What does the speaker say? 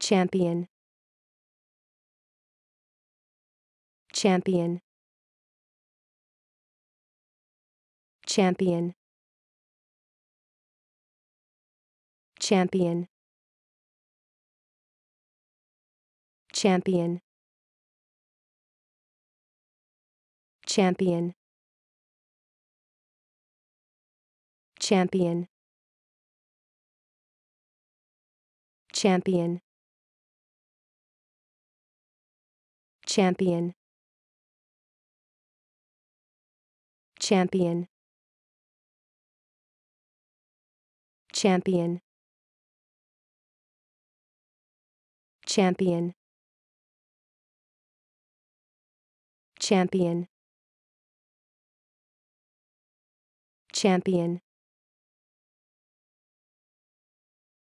champion champion champion champion champion champion champion champion champion champion champion champion champion champion